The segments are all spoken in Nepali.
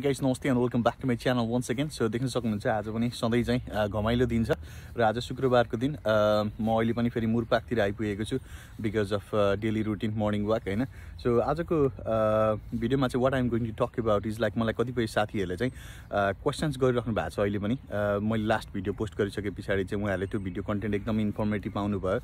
गाइस नमस्ते and welcome back to my channel once again so देख्न सक्नुहुन्छ आज पनि सधैँ चाहिँ घमाइलो दिन छ र आज शुक्रबारको दिन म अहिले पनि फेरि मुरपाकतिर आइपुगेको छु because of daily routine morning walk होइन सो आजको भिडियोमा चाहिँ what I'm going to talk about is like मलाई कतिपय साथीहरूले चाहिँ क्वेसन्स गरिराख्नु भएको छ अहिले पनि मैले लास्ट भिडियो पोस्ट गरिसके पछाडि चाहिँ उहाँहरूले त्यो भिडियो कन्टेन्ट एकदम इन्फर्मेटिभ पाउनु भयो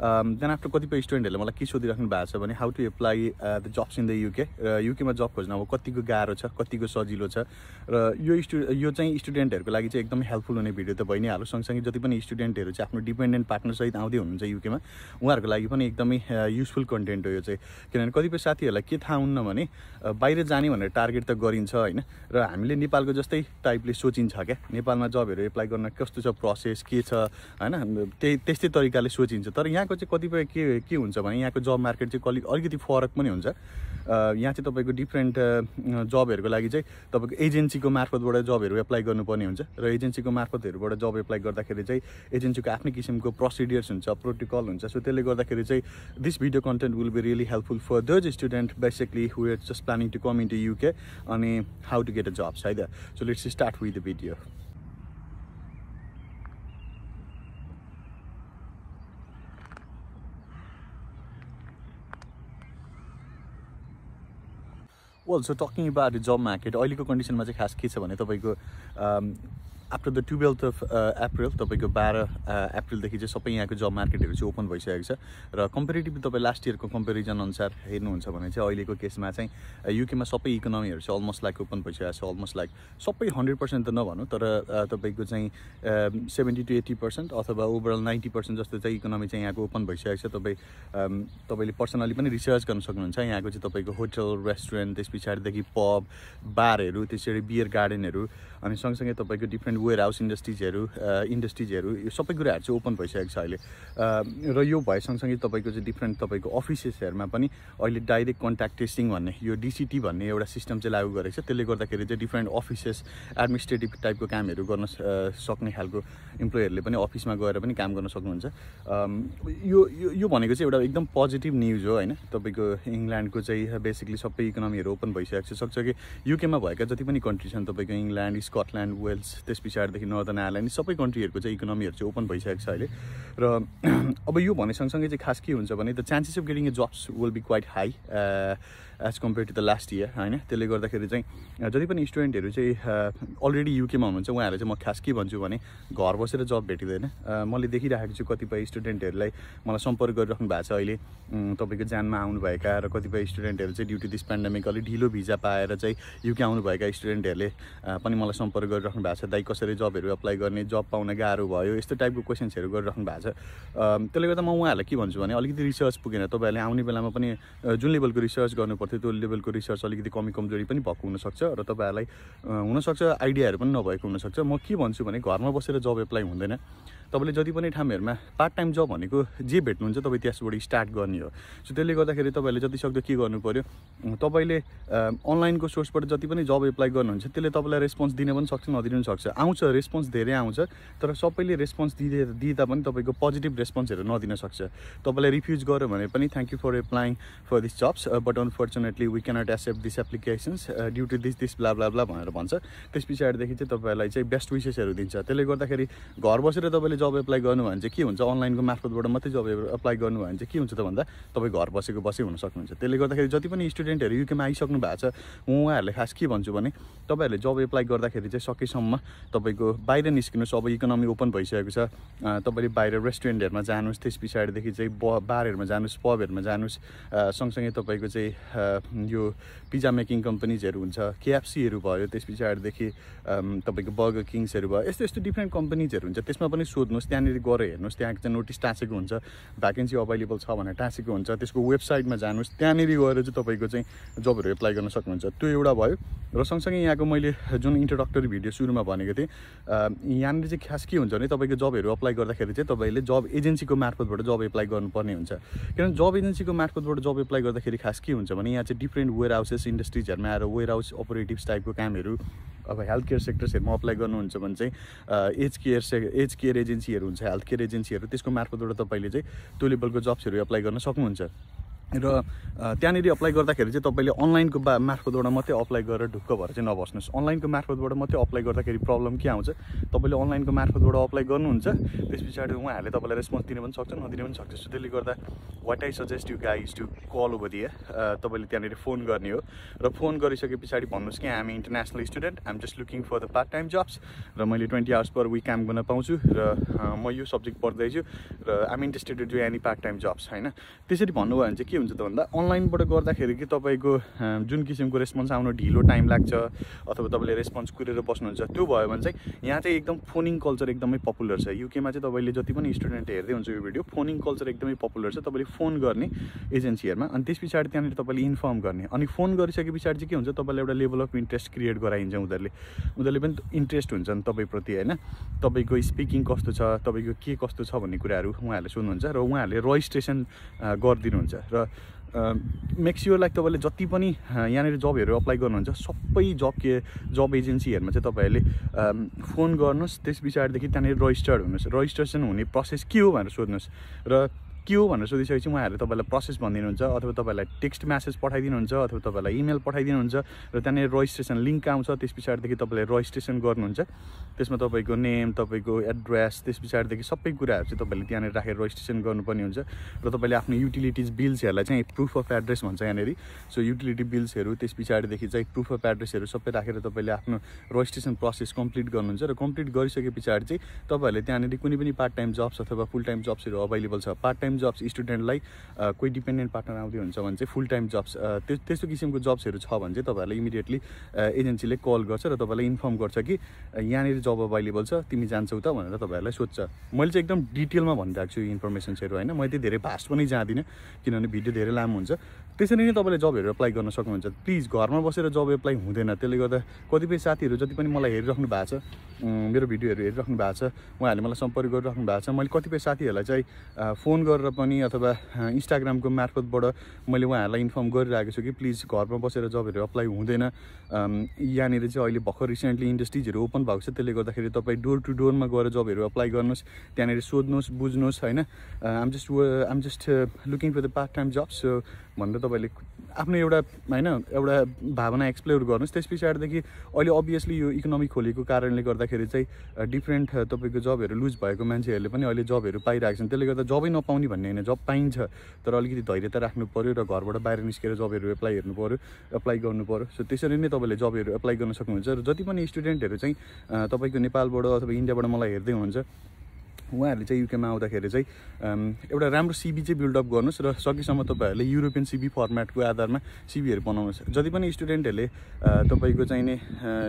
देन um, आफ्टर कतिपय स्टुडेन्टहरूले मलाई के सोधिराख्नु भएको छ भने how to apply the jobs in the UK र युकेमा जब खोज्न अब कतिको गाह्रो छ कतिको सजिलो छ र यो स्टु यो चाहिँ स्टुडेन्टहरूको लागि चाहिँ एकदम हेल्पफुल हुने भिडियो त भइ नै हाल्यो सँगसँगै जति पनि स्टुडेन्टहरू चाहिँ आफ्नो डिपेन्डेन्ट पार्टनरसहित आउँदै हुनुहुन्छ युकेमा उहाँहरूको लागि पनि एकदमै युजफुल uh, कन्टेन्ट हो यो चाहिँ किनभने कतिपय साथीहरूलाई के थाहा हुन्न भने uh, बाहिर जाने भनेर टार्गेट त गरिन्छ होइन र हामीले नेपालको जस्तै टाइपले सोचिन्छ क्या नेपालमा जबहरू एप्लाई गर्न कस्तो छ प्रोसेस के छ होइन त्यही त्यस्तै तरिकाले सोचिन्छ तर यहाँ यहाँको चाहिँ कतिपय के के हुन्छ भने यहाँको जब मार्केट चाहिँ कलि अलिकति फरक पनि हुन्छ यहाँ चाहिँ तपाईँको डिफ्रेन्ट जबहरूको लागि चाहिँ तपाईँको एजेन्सीको मार्फतबाट जबहरू एप्लाई गर्नुपर्ने हुन्छ र एजेन्सीको मार्फतहरूबाट जब एप्लाई गर्दाखेरि चाहिँ एजेन्सीको आफ्नै किसिमको प्रोसिडियर्स हुन्छ प्रोटोकल हुन्छ सो त्यसले गर्दाखेरि चाहिँ this video content will be really helpful for those student basically who just planning to come in to UK अनि हाउ टु गेट अ है त so let's start with the video well so talking about job market अहिलेको कन्डिसनमा चाहिँ खास के छ भने तपाईँको after the twelfth of April तपाईँको बाह्र एप्रिलदेखि uh, चाहिँ सबै यहाँको जब मार्केटहरू चाहिँ ओपन भइसकेको छ र कम्पेरिटिभली तपाईँ लास्ट इयरको कम्पेरिजन अनुसार हेर्नुहुन्छ भने चाहिँ अहिलेको केसमा चाहिँ युकेमा uh, सबै इकोनोमीहरू चाहिँ अलमोस्ट लाइक ओपन भइसकेको छ अलमोस्ट लाइक सबै हन्ड्रेड पर्सेन्ट त नभनौँ तर uh, तपाईँको चाहिँ सेभेन्टी टु एट्टी पर्सेन्ट अथवा ओभरअल नाइन्टी पर्सेन्ट जस्तो चाहिँ इकोनोमी चाहिँ यहाँको ओपन भइसकेको छ तपाईँ um, तपाईँले पर्सनली पनि रिसर्च गर्न सक्नुहुन्छ यहाँको चाहिँ तपाईँको होटल रेस्टुरेन्ट त्यस पछाडिदेखि पब बारहरू त्यसरी बियर गार्डनहरू अनि सँगसँगै तपाईँको डिफ्रेन्ट वेयर हाउस इन्डस्ट्रिजहरू इन्डस्ट्रिजहरू यो सबै कुराहरू चाहिँ ओपन भइसकेको छ अहिले र यो भए सँगसँगै तपाईँको चाहिँ डिफ्रेन्ट तपाईँको अफिसेसहरूमा पनि अहिले डाइरेक्ट कन्ट्याक्ट टेस्टिङ भन्ने यो डिसिटी भन्ने एउटा सिस्टम चाहिँ लागू गरेको छ त्यसले गर्दाखेरि चाहिँ डिफ्रेन्ट अफिसेस एडमिनिस्ट्रेटिभ टाइपको कामहरू गर्न सक्ने खालको इम्प्लोइहरूले पनि अफिसमा गएर पनि काम गर्न सक्नुहुन्छ यो यो भनेको चाहिँ एउटा एकदम पोजिटिभ न्युज हो होइन तपाईँको इङ्ल्यान्डको चाहिँ बेसिकली सबै इकोनोमीहरू ओपन भइसकेको छ सक्छ कि युकेमा भएका जति पनि कन्ट्री छन् तपाईँको इङ्ल्यान्ड स्कटल्यान्ड वेल्स त्यस पछाडिदेखि नर्दन आयरल्यान्ड सबै कन्ट्रीहरूको चाहिँ इकोनोमीहरू चाहिँ ओपन भइसकेको छ अहिले र अब यो भने सँगसँगै चाहिँ खास के हुन्छ भने the chances of getting a jobs will be quite high as compare to the last year होइन त्यसले गर्दाखेरि चाहिँ जति पनि स्टुडेन्टहरू चाहिँ अलरेडी युकेमा हुनुहुन्छ उहाँहरूलाई चाहिँ म खास के भन्छु भने घर बसेर जब भेटिँदैन मैले देखिरहेको छु कतिपय स्टुडेन्टहरूलाई मलाई सम्पर्क गरिराख्नु भएको छ अहिले तपाईँको जानमा आउनुभएका र कतिपय स्टुडेन्टहरू चाहिँ ड्युटी दिस पेन्डेमिक अलिक ढिलो भिजा पाएर चाहिँ युके आउनुभएका स्टुडेन्टहरूले पनि मलाई सम्पर्क गरिराख्नु भएको छ दाइ कसरी जबहरू अप्लाई गर्ने जब पाउन गाह्रो भयो यस्तो टाइपको क्वेसन्सहरू गरिराख्नु भएको छ त्यसले गर्दा म उहाँहरूलाई के भन्छु भने अलिकति रिसर्च पुगेन तपाईँहरूले आउने बेलामा पनि जुन लेभलको रिसर्च गर्नुपर्थ्यो त्यो लेभलको रिसर्च अलिकति कमी कमजोरी पनि भएको हुनसक्छ र तपाईँहरूलाई हुनसक्छ आइडियाहरू पनि नभएको हुनसक्छ म के भन्छु भने घरमा बसेर जब एप्लाई हुँदैन तपाईँले जति पनि ठाउँहरूमा पार्ट टाइम जब भनेको जे भेट्नुहुन्छ तपाईँ त्यसबाट स्टार्ट गर्ने हो सो त्यसले गर्दाखेरि जति सक्दो के गर्नु पऱ्यो तपाईँले अनलाइनको सोर्सबाट जति पनि जब एप्लाई गर्नुहुन्छ त्यसले तपाईँलाई रेस्पोन्स दिन पनि सक्छ नदिनु सक्छ आउँछ रेस्पोन्स धेरै आउँछ तर सबैले रेस्पोन्स दिँदै दिँदा पनि तपाईँको पोजिटिभ रेस्पोन्सहरू नदिन सक्छ तपाईँलाई रिफ्युज गर्यो भने पनि thank you for applying for this jobs but unfortunately we cannot accept this applications due to this this blah blah भनेर भन्छ त्यस पछाडिदेखि चाहिँ तपाईँहरूलाई चाहिँ बेस्ट विसेसहरू दिन्छ त्यसले गर्दाखेरि घर बसेर तपाईँले जब एप्लाई गर्नु भने चाहिँ के हुन्छ अनलाइनको मार्फतबाट मात्रै जब एप्लाई गर्नु भने चाहिँ के हुन्छ त भन्दा तपाईँ घर बसेको बसै हुन सक्नुहुन्छ त्यसले गर्दाखेरि जति पनि स्टुडेन्टहरू युकेमा आइसक्नु भएको छ उहाँहरूले खास के भन्छु भने तपाईँहरूले जब एप्लाई गर्दाखेरि चाहिँ सकेसम्म तपाईँको बाहिर निस्किनुहोस् अब इकोनोमी ओपन भइसकेको छ तपाईँले बाहिर रेस्टुरेन्टहरूमा जानुहोस् त्यस पछाडिदेखि चाहिँ ब बारहरूमा जानुहोस् पबहरूमा जानुहोस् सँगसँगै तपाईँको चाहिँ यो पिज्जा मेकिङ कम्पनीजहरू हुन्छ केएफसीहरू भयो त्यस पछाडिदेखि तपाईँको बर्गर किङ्सहरू भयो यस्तो यस्तो डिफ्रेन्ट कम्पनीजहरू हुन्छ त्यसमा पनि सोध्नु हेर्नुहोस् त्यहाँनिर गएर हेर्नुहोस् त्यहाँ चाहिँ नोटिस टाँसेको हुन्छ भ्याकेन्सी अभाइलेबल छ भनेर टाँसेको हुन्छ त्यसको वेबसाइटमा जानुहोस् त्यहाँनिर गएर चाहिँ तपाईँको चाहिँ जबहरू एप्लाई गर्न सक्नुहुन्छ त्यो एउटा भयो र सँगसँगै यहाँको मैले जुन इन्ट्रोडक्टरी भिडियो सुरुमा भनेको थिएँ यहाँनिर चाहिँ खास के हुन्छ भने तपाईँको जबहरू अप्लाई गर्दाखेरि चाहिँ तपाईँले जब एजेन्सीको मार्फतबाट जब एप्लाई गर्नुपर्ने हुन्छ किनभने जब एजेन्सीको मार्फतबाट जब एप्लाई गर्दाखेरि खास के हुन्छ भने यहाँ चाहिँ डिफ्रेन्ट वेयर हाउसेस इन्डस्ट्रिजहरूमा आएर वेयर हाउस अपरेटिभ्स टाइपको कामहरू अब हेल्थ केयर सेक्टर्सहरूमा अप्लाई गर्नुहुन्छ भने चाहिँ एज केयर से एज केयर एजेन्सीहरू हुन्छ हेल्थ केयर एजेन्सीहरू त्यसको मार्फतबाट तपाईँले चाहिँ त्यो लेभलको जब्सहरू एप्लाई गर्न सक्नुहुन्छ र त्यहाँनिर अप्लाई गर्दाखेरि चाहिँ तपाईँले अनलाइनको बा मार्फतबाट मात्रै अप्लाई गरेर ढुक्क भएर चाहिँ नबस्नुहोस् अनलाइनको मार्फतबाट मात्रै अप्लाई गर्दाखेरि प्रब्लम के आउँछ तपाईँले अनलाइनको मार्फतबाट अप्लाई गर्नुहुन्छ त्यस पछाडि उहाँहरूले तपाईँलाई रेस्पोन्स दिन पनि सक्छ नदिन पनि सक्छ सो त्यसले गर्दा what I suggest you guys to call over दिए तपाईँले त्यहाँनिर फोन गर्ने हो र फोन गरिसके पछाडि भन्नुहोस् कि हामी international student I'm just looking for the part time jobs र मैले ट्वेन्टी आवर्स पर विक काम गर्न पाउँछु र म यो सब्जेक्ट पढ्दैछु र I'm interested to any part time jobs होइन त्यसरी भन्नुभयो भने चाहिँ के हुन्छ त भन्दा अनलाइनबाट गर्दाखेरि कि तपाईँको जुन किसिमको रेस्पोन्स आउनु ढिलो टाइम लाग्छ अथवा तपाईँले रेस्पोन्स कुरेर बस्नुहुन्छ त्यो भयो भने चाहिँ यहाँ चाहिँ एकदम फोनिङ कल्चर एकदमै पपुलर छ युकेमा चाहिँ तपाईँले जति पनि स्टुडेन्ट हेर्दै हुन्छ यो भिडियो फोनिङ कल्चर एकदमै पपुलर छ तपाईँले फोन गर्ने एजेन्सीहरूमा अनि त्यस पछाडि त्यहाँनिर तपाईँले इन्फर्म गर्ने अनि फोन गरिसके पछाडि चाहिँ के हुन्छ तपाईँलाई एउटा लेभल अफ इन्ट्रेस्ट क्रिएट गराइन्छ उनीहरूले उनीहरूले पनि इन्ट्रेस्ट हुन्छ नि तपाईँप्रति होइन तपाईँको स्पिकिङ कस्तो छ तपाईँको के कस्तो छ भन्ने कुराहरू उहाँहरूले सुन्नुहुन्छ र उहाँहरूले रजिस्ट्रेसन गरिदिनुहुन्छ र मेक्स्योर लाइक तपाईँले जति पनि यहाँनिर जबहरू अप्लाई गर्नुहुन्छ सबै जब के जब एजेन्सीहरूमा चाहिँ तपाईँहरूले फोन गर्नुहोस् त्यस पछाडिदेखि त्यहाँनिर रजिस्टर्ड हुनुहोस् रजिस्ट्रेसन हुने प्रोसेस के हो भनेर सोध्नुहोस् र के हो भनेर सोधिसकेपछि उहाँहरूले तपाईँलाई प्रोसेस भनिदिनुहुन्छ अथवा तपाईँलाई टेक्स्ट म्यासेज पठाइदिनुहुन्छ अथवा तपाईँलाई इमेल पठाइदिनुहुन्छ र त्यहाँनिर रजिस्ट्रेसन लिङ्क आउँछ त्यस पछाडिदेखि तपाईँले रजिस्ट्रेसन गर्नुहुन्छ त्यसमा तपाईँको नेम तपाईँको एड्रेस त्यस पछाडिदेखि सबै कुराहरू चाहिँ तपाईँले त्यहाँनिर राखेर रजिस्ट्रेसन गर्नुपर्ने हुन्छ र तपाईँले आफ्नो युटिलिटिज बिल्सहरूलाई चाहिँ प्रुफ अफ एड्रेस भन्छ यहाँनिर सो युटिलिटी बिल्सहरू त्यस पछाडिदेखि चाहिँ प्रुफ अफ एड्रेसहरू सबै राखेर तपाईँले आफ्नो रजिस्ट्रेसन प्रोसेस कम्प्लिट गर्नुहुन्छ र कम्प्लिट गरिसके पछाडि चाहिँ तपाईँहरूले त्यहाँनिर कुनै पनि पार्ट टाइम जब्स अथवा फुल टाइम जब्सहरू अभाइलेबल छ पार्ट टाइम टाइम जब्स स्टुडेन्टलाई कोही डिपेन्डेन्ट पार्टनर आउँदै हुन्छ भने चाहिँ फुल टाइम जब्स त्यस्तो किसिमको जब्सहरू छ भने चाहिँ तपाईँहरूलाई इमिडिएटली एजेन्सीले कल गर्छ र तपाईँलाई इन्फर्म गर्छ कि यहाँनिर जब अभाइलेबल छ तिमी जान्छौ त भनेर तपाईँहरूलाई सोध्छ मैले चाहिँ एकदम डिटेलमा भनिरहेको छु यो इन्फर्मेसन्सहरू होइन मैले धेरै भास्ट पनि जाँदिनँ किनभने भिडियो धेरै लामो हुन्छ त्यसरी नै तपाईँले जबहरू एप्लाई गर्न सक्नुहुन्छ प्लिज घरमा बसेर जब एप्लाई हुँदैन त्यसले गर्दा कतिपय साथीहरू जति पनि मलाई हेरिराख्नु भएको छ मेरो भिडियोहरू हेरिराख्नु भएको छ उहाँहरूले मलाई सम्पर्क गरिराख्नु भएको छ मैले कतिपय साथीहरूलाई चाहिँ फोन गरेर गरेर पनि अथवा इन्स्टाग्रामको मार्फतबाट मैले उहाँहरूलाई इन्फर्म गरिरहेको छु कि प्लिज घरमा बसेर जबहरू अप्लाई हुँदैन यहाँनिर चाहिँ अहिले भर्खर रिसेन्टली इन्डस्ट्रिजहरू ओपन भएको छ त्यसले गर्दाखेरि तपाईँ डोर टु डोरमा गएर जबहरू अप्लाई गर्नुहोस् त्यहाँनिर सोध्नुहोस् बुझ्नुहोस् होइन I'm just I'm just looking for the part time jobs भनेर तपाईँले आफ्नो एउटा होइन एउटा भावना एक्सप्लोर गर्नुहोस् त्यस पछाडिदेखि अहिले अभियसली यो इकोनोमी खोलेको कारणले गर्दाखेरि चाहिँ डिफ्रेन्ट तपाईँको जबहरू लुज भएको मान्छेहरूले पनि अहिले जबहरू पाइरहेको छन् त्यसले गर्दा जबै नपाउने भन्ने होइन जब पाइन्छ तर अलिकति धैर्यता राख्नु पऱ्यो र घरबाट बाहिर निस्केर जबहरू एप्लाई हेर्नु पऱ्यो एप्लाई गर्नु पऱ्यो सो त्यसरी नै तपाईँले जबहरू एप्लाई गर्न सक्नुहुन्छ र जति पनि स्टुडेन्टहरू चाहिँ तपाईँको नेपालबाट अथवा इन्डियाबाट मलाई हेर्दै हुनुहुन्छ उहाँहरूले चाहिँ युकेमा आउँदाखेरि चाहिँ एउटा राम्रो सिबी चाहिँ बिल्डअप गर्नुहोस् र सकेसम्म तपाईँहरूले युरोपियन सिबी फर्मेटको आधारमा सिबीहरू बनाउनुहोस् जति पनि स्टुडेन्टहरूले तपाईँको नि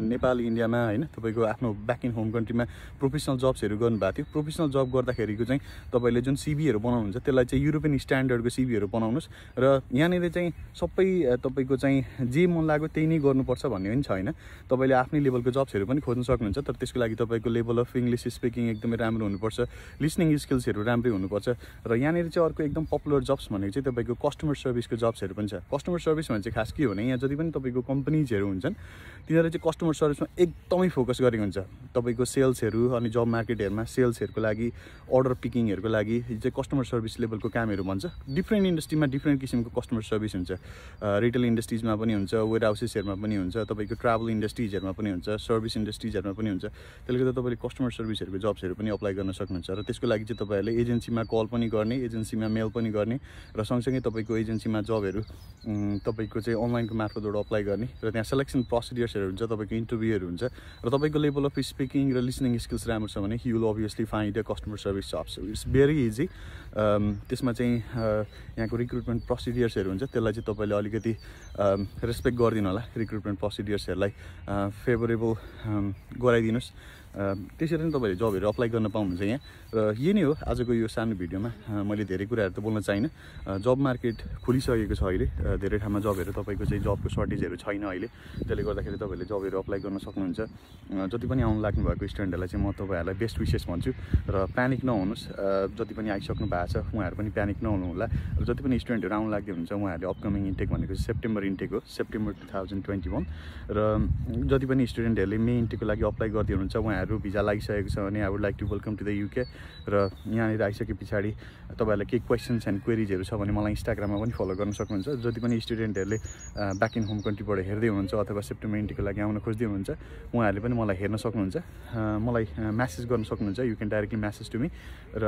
नेपाल इन्डियामा होइन तपाईँको आफ्नो ब्याक इन होम कन्ट्रीमा प्रोफेसनल जब्सहरू गर्नुभएको थियो प्रोफेसनल जब गर्दाखेरिको चाहिँ तपाईँले जुन सिबीहरू बनाउनुहुन्छ त्यसलाई चाहिँ युरोपियन स्ट्यान्डर्डको सिबीहरू बनाउनुहोस् र यहाँनिर चाहिँ सबै तपाईँको चाहिँ जे मन लाग्यो त्यही नै गर्नुपर्छ भन्ने पनि छैन तपाईँले आफ्नै लेभलको जब्सहरू पनि खोज्न सक्नुहुन्छ तर त्यसको लागि तपाईँको लेभल अफ इङ्ग्लिस स्पिकिङ एकदमै राम्रो हुनुपर्छ लिसनिङ स्किल्सहरू राम्रै हुनुपर्छ र यहाँनिर चाहिँ अर्को एकदम पपुलर जब्स भनेको चाहिँ तपाईँको कस्टमर सर्भिसको जब्सहरू पनि छ कस्टमर सर्भिस भने चाहिँ खास के हो भने यहाँ जति पनि तपाईँको कम्पनीजहरू हुन्छन् तिनीहरूले चाहिँ कस्टमर सर्भिसमा एकदमै फोकस गरेको हुन्छ तपाईँको सेल्सहरू अनि जब मार्केटहरूमा सेल्सहरूको लागि अर्डर पिकिङहरूको लागि चाहिँ कस्टमर सर्भिस लेभलको कामहरू भन्छ डिफ्रेन्ट इन्डस्ट्रीमा डिफ्रेन्ट किसिमको कस्टमर सर्भिस हुन्छ रिटेल इन्डस्ट्रिजमा पनि हुन्छ वेयर हाउसेसहरूमा पनि हुन्छ तपाईँको ट्राभल इन्डस्ट्रिजहरूमा पनि हुन्छ सर्भिस इन्डस्ट्रिजहरूमा पनि हुन्छ त्यसले गर्दा तपाईँले कस्टमर सर्भिसहरूको जब्सहरू पनि अप्लाई गर्न सक्नुहुन्छ सक्नुहुन्छ र त्यसको लागि चाहिँ तपाईँहरूले एजेन्सीमा कल पनि गर्ने एजेन्सीमा मेल पनि गर्ने र सँगसँगै तपाईँको एजेन्सीमा जबहरू तपाईँको चाहिँ अनलाइनको मार्फतबाट अप्लाई गर्ने र त्यहाँ सेलेक्सन प्रोसिडियर्सहरू हुन्छ तपाईँको इन्टरभ्यूहरू हुन्छ र तपाईँको लेभल अफ स्पिकिङ र लिसनिङ स्किल्स राम्रो छ भने you will obviously find a customer service so it's very easy त्यसमा चाहिँ यहाँको रिक्रुटमेन्ट प्रोसिडियर्सहरू हुन्छ त्यसलाई चाहिँ तपाईँले अलिकति रेस्पेक्ट गरिदिनु होला रिक्रुटमेन्ट प्रोसिडियर्सहरूलाई फेभरेबल गराइदिनुहोस् त्यसरी नै तपाईँहरूले जबहरू अप्लाई गर्न पाउनुहुन्छ यहाँ र यही नै हो आजको यो सानो भिडियोमा मैले धेरै कुराहरू त बोल्न चाहिनँ जब मार्केट खुलिसकेको छ अहिले धेरै ठाउँमा जबहरू तपाईँको चाहिँ जबको सर्टेजहरू छैन अहिले त्यसले गर्दाखेरि तपाईँहरूले जबहरू अप्लाई गर्न सक्नुहुन्छ जति पनि आउनु लाग्नु भएको स्टुडेन्टहरूलाई चाहिँ म तपाईँहरूलाई बेस्ट विशेष भन्छु र प्यानिक नहुनुहोस् जति पनि आइसक्नु भएको छ उहाँहरू पनि प्यानिक नहुनुहोला र जति पनि स्टुडेन्टहरू आउनु लाग्दै हुन्छ उहाँहरूले अपकमिङ इन्टेक भनेको चाहिँ सेप्टेम्बर इन्टेक हो September two thousand twenty one र जति पनि स्टुडेन्टहरूले मे इन्टेकको लागि अप्लाई गर्दै हुनुहुन्छ उहाँहरू भिजा लागिसकेको छ भने I would like to welcome to the UK र यहाँनिर आइसके पछाडि तपाईँहरूलाई केही क्वेसन्स एन्ड क्वेरिजहरू छ भने मलाई इन्स्टाग्राममा पनि फलो गर्न सक्नुहुन्छ जति पनि स्टुडेन्टहरूले ब्याक इन होम कन्ट्रीबाट हेर्दै हुनुहुन्छ अथवा सेप्टेमेन्टीको लागि आउन खोज्दै हुनुहुन्छ उहाँहरूले पनि मलाई हेर्न सक्नुहुन्छ मलाई म्यासेज गर्न सक्नुहुन्छ you can directly message to me र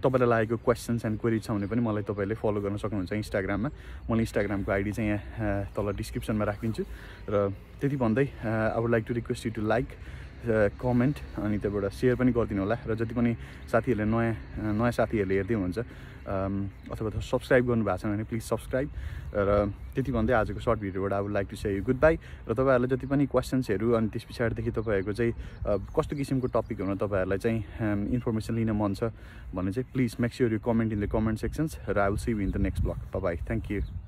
तपाईँलाई लागेको क्वेसन्स एन्ड क्वेरी छ भने पनि मलाई तपाईँले फलो गर्न सक्नुहुन्छ इन्स्टाग्राममा मैले इन्स्टाग्रामको आइडी चाहिँ यहाँ तल डिस्क्रिप्सनमा राखिदिन्छु र त्यति भन्दै I would like to request you to like comment uh, अनि त्यहाँबाट सेयर पनि गरिदिनु होला र जति पनि साथीहरूले नयाँ uh, नयाँ साथीहरूले हेर्दै हुनुहुन्छ um, अथवा सब्सक्राइब गर्नुभएको छैन भने प्लिज सब्सक्राइब र त्यति भन्दै आजको सर्ट भिडियोबाट I would like to say good bye र तपाईँहरूलाई जति पनि क्वेसन्सहरू अनि त्यस पछाडिदेखि तपाईँहरूको चाहिँ uh, कस्तो किसिमको टपिक टपिकहरूमा तपाईँहरूलाई चाहिँ इन्फर्मेसन um, लिन मन छ भने चाहिँ please make sure you comment in the comment sections र I will see you in the next blog bye thank you